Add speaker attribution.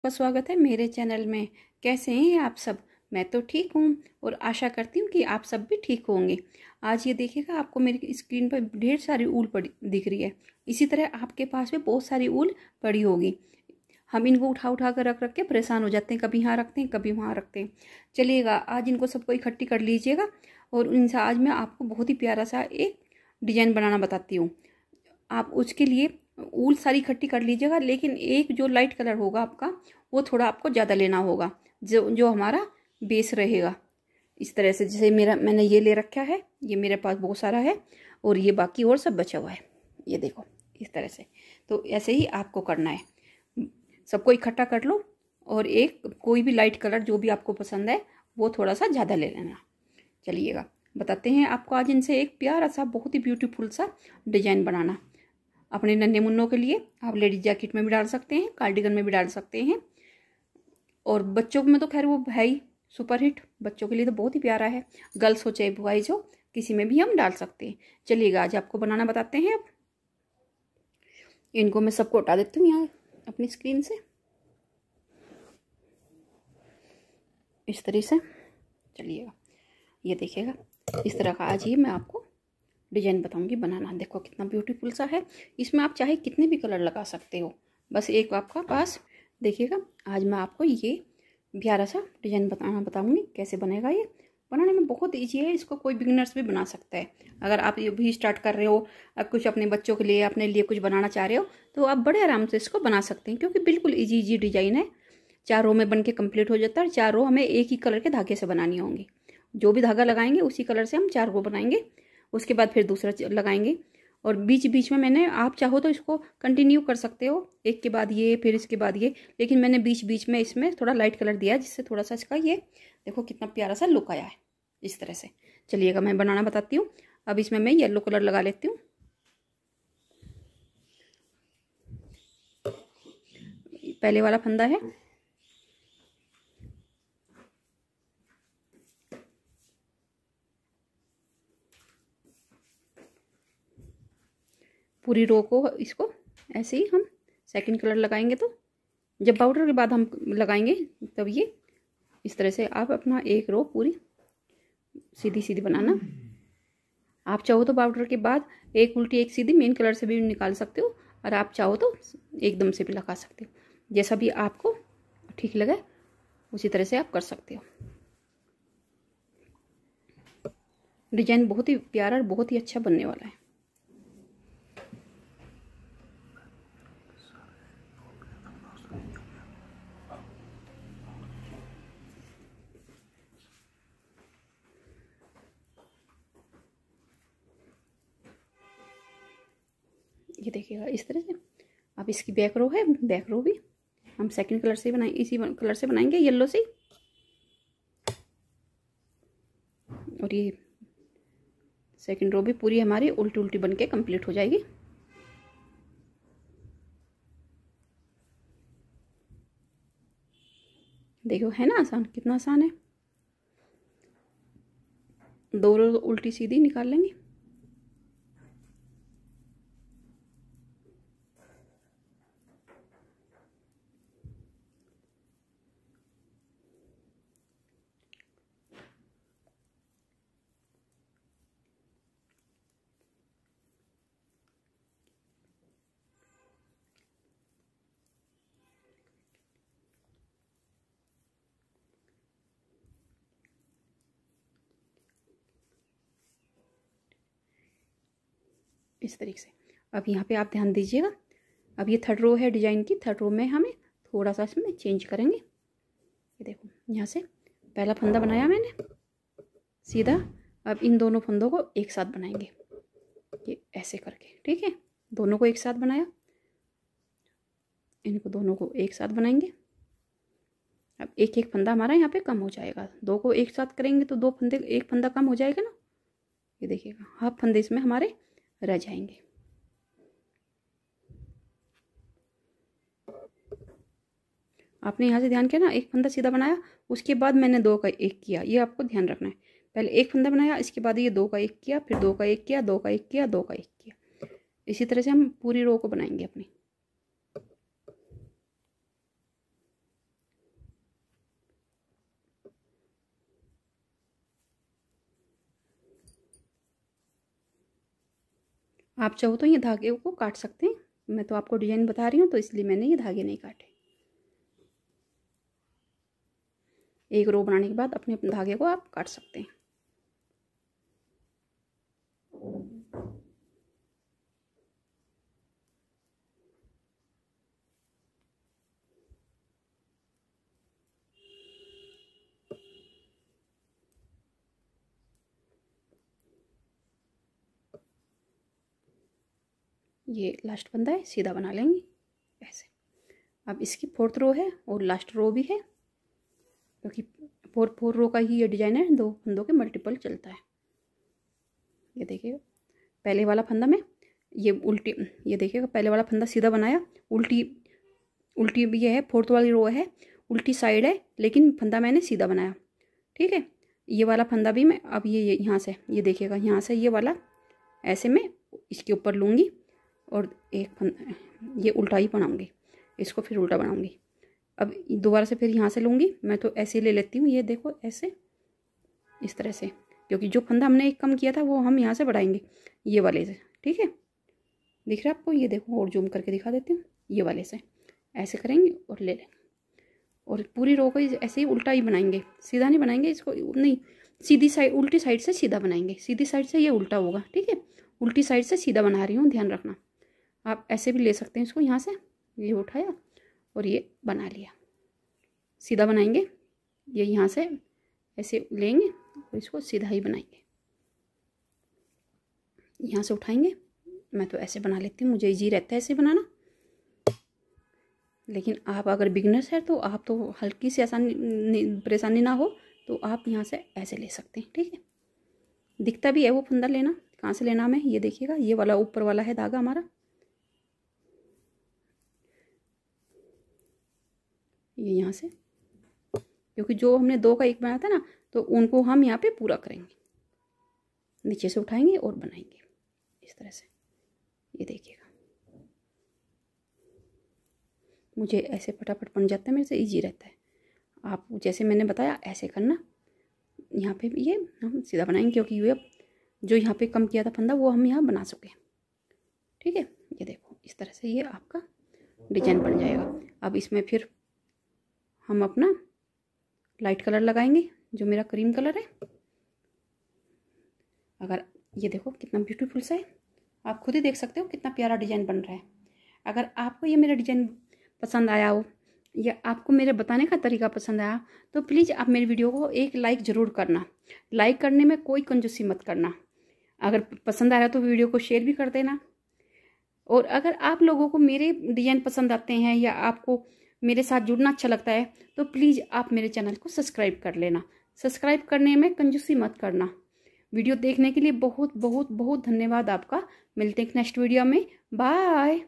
Speaker 1: आपका स्वागत है मेरे चैनल में कैसे हैं आप सब मैं तो ठीक हूँ और आशा करती हूँ कि आप सब भी ठीक होंगे आज ये देखिएगा आपको मेरी स्क्रीन पर ढेर सारी ऊल पड़ी दिख रही है इसी तरह आपके पास भी बहुत सारी ऊल पड़ी होगी हम इनको उठा उठा कर रख रख के परेशान हो जाते हैं कभी यहाँ रखते हैं कभी वहाँ रखते हैं चलिएगा आज इनको सबको इकट्ठी कर लीजिएगा और इनसे आज मैं आपको बहुत ही प्यारा सा एक डिजाइन बनाना बताती हूँ आप उसके लिए ऊल सारी इकट्ठी कर लीजिएगा लेकिन एक जो लाइट कलर होगा आपका वो थोड़ा आपको ज़्यादा लेना होगा जो जो हमारा बेस रहेगा इस तरह से जैसे मेरा मैंने ये ले रखा है ये मेरे पास बहुत सारा है और ये बाकी और सब बचा हुआ है ये देखो इस तरह से तो ऐसे ही आपको करना है सबको इकट्ठा कर लो और एक कोई भी लाइट कलर जो भी आपको पसंद है वो थोड़ा सा ज़्यादा ले लेना चलिएगा बताते हैं आपको आज इनसे एक प्यारा सा बहुत ही ब्यूटीफुल सा डिजाइन बनाना अपने नन्हे मुन्नों के लिए आप लेडीज जैकेट में भी डाल सकते हैं कार्डिगन में भी डाल सकते हैं और बच्चों में तो खैर वो है ही सुपरहिट बच्चों के लिए तो बहुत ही प्यारा है गर्ल्स हो चाहे बॉयज हो किसी में भी हम डाल सकते हैं चलिएगा आज आपको बनाना बताते हैं अब इनको मैं सबको हटा देती हूँ यहाँ अपनी स्क्रीन से इस तरह से चलिएगा ये देखिएगा इस तरह का आज ये मैं आपको डिजाइन बताऊंगी बनाना देखो कितना ब्यूटीफुल सा है इसमें आप चाहे कितने भी कलर लगा सकते हो बस एक आपका पास देखिएगा आज मैं आपको ये प्यारा सा डिजाइन बताना बताऊँगी कैसे बनेगा ये बनाने में बहुत ईजी है इसको कोई बिगनर्स भी बना सकता है अगर आप ये भी स्टार्ट कर रहे हो अब कुछ अपने बच्चों के लिए अपने लिए कुछ बनाना चाह रहे हो तो आप बड़े आराम से इसको बना सकते हैं क्योंकि बिल्कुल ईजी ईजी डिजाइन है चार रो में बन के कम्प्लीट हो जाता है चार रो हमें एक ही कलर के धागे से बनानी होंगी जो भी धागा लगाएंगे उसी कलर से हम चार रो बनाएंगे उसके बाद फिर दूसरा लगाएंगे और बीच बीच में मैंने आप चाहो तो इसको कंटिन्यू कर सकते हो एक के बाद ये फिर इसके बाद ये लेकिन मैंने बीच बीच में इसमें थोड़ा लाइट कलर दिया है जिससे थोड़ा सा इसका ये देखो कितना प्यारा सा लुक आया है इस तरह से चलिएगा मैं बनाना बताती हूँ अब इसमें मैं येलो कलर लगा लेती हूँ पहले वाला फंदा है पूरी रो को इसको ऐसे ही हम सेकंड कलर लगाएंगे तो जब पाउडर के बाद हम लगाएंगे तब ये इस तरह से आप अपना एक रो पूरी सीधी सीधी बनाना आप चाहो तो पाउडर के बाद एक उल्टी एक सीधी मेन कलर से भी निकाल सकते हो और आप चाहो तो एकदम से भी लगा सकते हो जैसा भी आपको ठीक लगे उसी तरह से आप कर सकते हो डिजाइन बहुत ही प्यारा और बहुत ही अच्छा बनने वाला है ये देखिएगा इस तरह से अब इसकी बैक रो है बैक रो भी हम सेकंड कलर से बनाए इसी कलर से बनाएंगे येलो से और ये सेकंड रो भी पूरी हमारी उल्टी उल्टी बन के हो जाएगी देखो है ना आसान कितना आसान है दो रो उल्टी सीधी निकाल लेंगे इस तरीके से अब यहाँ पे आप ध्यान दीजिएगा अब ये थर्ड रो है डिजाइन की थर्ड रो में हमें थोड़ा सा इसमें चेंज करेंगे ये देखो यहाँ से पहला फंदा बनाया मैंने सीधा अब इन दोनों फंदों को एक साथ बनाएंगे ये ऐसे करके ठीक है दोनों को एक साथ बनाया इनको दोनों को एक साथ बनाएंगे अब एक एक फंदा हमारा यहाँ पे कम हो जाएगा दो को एक साथ करेंगे तो दो फंदे एक फंदा कम हो जाएगा ना ये देखिएगा हाफ फंदे इसमें हमारे रह जाएंगे आपने यहाँ से ध्यान किया ना एक फंदा सीधा बनाया उसके बाद मैंने दो का एक किया ये आपको ध्यान रखना है पहले एक फंदा बनाया इसके बाद ये दो का एक किया फिर दो का एक किया दो का एक किया दो का एक किया इसी तरह से हम पूरी रो को बनाएंगे अपनी आप चाहो तो ये धागे को काट सकते हैं मैं तो आपको डिजाइन बता रही हूँ तो इसलिए मैंने ये धागे नहीं काटे एक रो बनाने के बाद अपने धागे को आप काट सकते हैं ये लास्ट बंदा है सीधा बना लेंगे ऐसे अब इसकी फोर्थ रो है और लास्ट रो भी है क्योंकि तो फोर फोर रो का ही ये डिजाइन है दो फंदों के मल्टीपल चलता है ये देखिएगा पहले वाला फंदा में ये उल्टी ये देखिएगा पहले वाला फंदा सीधा बनाया उल्टी उल्टी भी है फोर्थ वाली रो है उल्टी साइड है लेकिन फंदा मैंने सीधा बनाया ठीक है ये वाला फंदा भी मैं अब ये, ये यहाँ से ये देखिएगा यहाँ से ये वाला ऐसे मैं इसके ऊपर लूँगी और एक ये उल्टा ही बनाऊँगी इसको फिर उल्टा बनाऊँगी अब दोबारा से फिर यहाँ से लूँगी मैं तो ऐसे ले लेती हूँ ये देखो ऐसे इस तरह से क्योंकि जो फंदा हमने एक कम किया था वो हम यहाँ से बढ़ाएंगे ये वाले से ठीक है दिख रहा है आपको ये देखो और जूम करके दिखा देती हूँ ये वाले से ऐसे करेंगे और ले लेंगे और पूरी रो को ऐसे ही उल्टा ही बनाएंगे सीधा नहीं बनाएंगे इसको नहीं सीधी साइड उल्टी साइड से सीधा बनाएंगे सीधी साइड से ये उल्टा होगा ठीक है उल्टी साइड से सीधा बना रही हूँ ध्यान रखना आप ऐसे भी ले सकते हैं इसको यहाँ से ये उठाया और ये बना लिया सीधा बनाएंगे ये यहाँ से ऐसे लेंगे और इसको सीधा ही बनाएंगे यहाँ से उठाएंगे मैं तो ऐसे बना लेती हूँ मुझे ईजी रहता है ऐसे बनाना लेकिन आप अगर बिगनर्स है तो आप तो हल्की सी आसानी परेशानी ना हो तो आप यहाँ से ऐसे ले सकते हैं ठीक है दिखता भी है वो फंदा लेना कहाँ से लेना हमें ये देखिएगा ये वाला ऊपर वाला है धागा हमारा ये यहाँ से क्योंकि जो हमने दो का एक बनाया था ना तो उनको हम यहाँ पे पूरा करेंगे नीचे से उठाएंगे और बनाएंगे इस तरह से ये देखिएगा मुझे ऐसे फटाफट बन जाता है मेरे से ईजी रहता है आप जैसे मैंने बताया ऐसे करना यहाँ पे ये हम सीधा बनाएंगे क्योंकि ये जो यहाँ पे कम किया था फंदा वो हम यहाँ बना सकें ठीक है ये देखो इस तरह से ये आपका डिजाइन बन जाएगा अब इसमें फिर हम अपना लाइट कलर लगाएंगे जो मेरा क्रीम कलर है अगर ये देखो कितना ब्यूटीफुल सा है आप खुद ही देख सकते हो कितना प्यारा डिजाइन बन रहा है अगर आपको ये मेरा डिजाइन पसंद आया हो या आपको मेरे बताने का तरीका पसंद आया तो प्लीज़ आप मेरी वीडियो को एक लाइक ज़रूर करना लाइक करने में कोई कंजूसी मत करना अगर पसंद आया तो वीडियो को शेयर भी कर देना और अगर आप लोगों को मेरे डिजाइन पसंद आते हैं या आपको मेरे साथ जुड़ना अच्छा लगता है तो प्लीज़ आप मेरे चैनल को सब्सक्राइब कर लेना सब्सक्राइब करने में कंजूसी मत करना वीडियो देखने के लिए बहुत बहुत बहुत धन्यवाद आपका मिलते हैं नेक्स्ट वीडियो में बाय